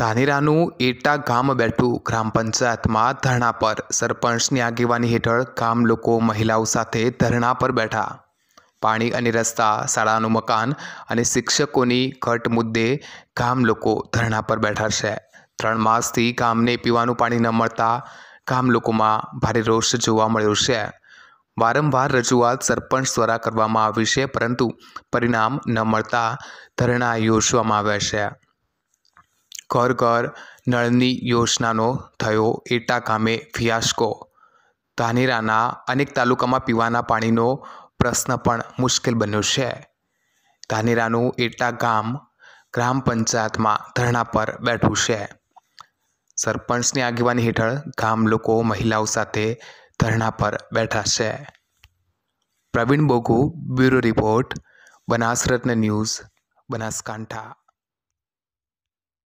ધાનેરાનું એટા ગામ બેઠું ગ્રામ પંચાયતમાં ધરણા પર સરપંચની આગેવાની હેઠળ ગામ લોકો મહિલાઓ સાથે ધરણા પર બેઠા પાણી અને રસ્તા શાળાનું મકાન અને શિક્ષકોની ઘટ મુદ્દે ગામ લોકો ધરણા પર બેઠા છે ત્રણ માસથી ગામને પીવાનું પાણી ન મળતા ગામ લોકોમાં ભારે રોષ જોવા મળ્યો છે વારંવાર રજૂઆત સરપંચ દ્વારા કરવામાં આવી છે પરંતુ પરિણામ ન મળતા ધરણા યોજવામાં આવ્યા છે ઘર ઘર નળની યોજનાનો થયો એટા ગામે ફિયાસ્કો ધાનેરાના અનેક તાલુકામાં પીવાના પાણીનો પ્રશ્ન પણ મુશ્કેલ બન્યો છે ધાનેરાનું એટા ગામ ગ્રામ પંચાયતમાં ધરણા પર બેઠું છે સરપંચની આગેવાની હેઠળ ગામ લોકો મહિલાઓ સાથે ધરણા પર બેઠા છે પ્રવીણ બોગુ bureau report Banasratna news Banaskantha